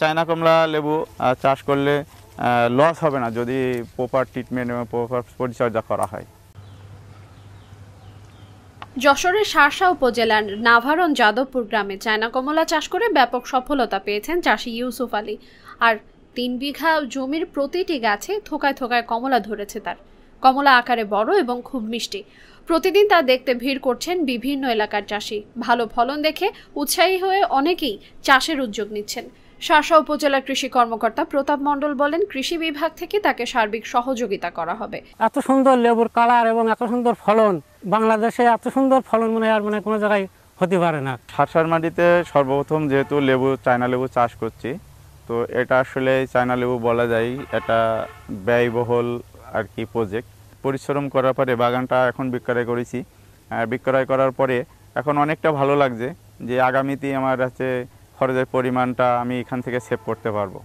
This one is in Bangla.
চায়না কমলা লেবু চাষ করলে লস হবে না যদি প্রপার ট্রিটমেন্ট এবং প্রপার পরিচর্যা করা হয় যশোরের শার্শা উপজেলার নাভারন যাদবপুর গ্রামে চায়না কমলা চাষ করে ব্যাপক সফলতা পেয়েছেন চাষি ইউসুফ আলী আর তিন বিঘা জমির প্রতিটি গাছে থোকায় থোকায় কমলা ধরেছে তার কমলা আকারে বড় এবং খুব মিষ্টি প্রতিদিন তা দেখতে ভিড় করছেন বিভিন্ন এলাকার চাষি ভালো ফলন দেখে উৎসাহী হয়ে অনেকেই চাষের উদ্যোগ নিচ্ছেন শাসা উপজেলা কৃষি কর্মকর্তা প্রতাপ মণ্ডল বলেন কৃষি বিভাগ থেকে তাকে সার্বিক সহযোগিতা করা হবে এত সুন্দর লেবুর কালার এবং এত সুন্দর ফলন বাংলাদেশে এত সুন্দর ফলন মনে আর মানে কোনো জায়গায় হতে পারে না শাসার মাটিতে সর্বপ্রথম যেহেতু লেবু চায়না লেবু চাষ করছি তো এটা আসলে চায়না লেবু বলা যায় এটা ব্যয়বহুল আর কি প্রজেক্ট পরিশ্রম করার পরে বাগানটা এখন বিক্রয় করেছি বিক্রয় করার পরে এখন অনেকটা ভালো লাগছে যে আগামীতে আমার আছে খরচের পরিমাণটা আমি এখান থেকে সেভ করতে পারবো